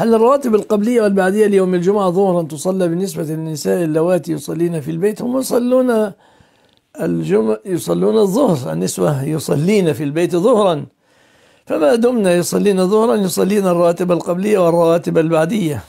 هل الرواتب القبلية والبعدية ليوم الجمعة ظهرا تصلى بالنسبة للنساء اللواتي يصلين في البيت هم يصلون الجمعة يصلون الظهر النسوة يصلين في البيت ظهرا فما دمنا يصلين ظهرا يصلين الرواتب القبلية والرواتب البعدية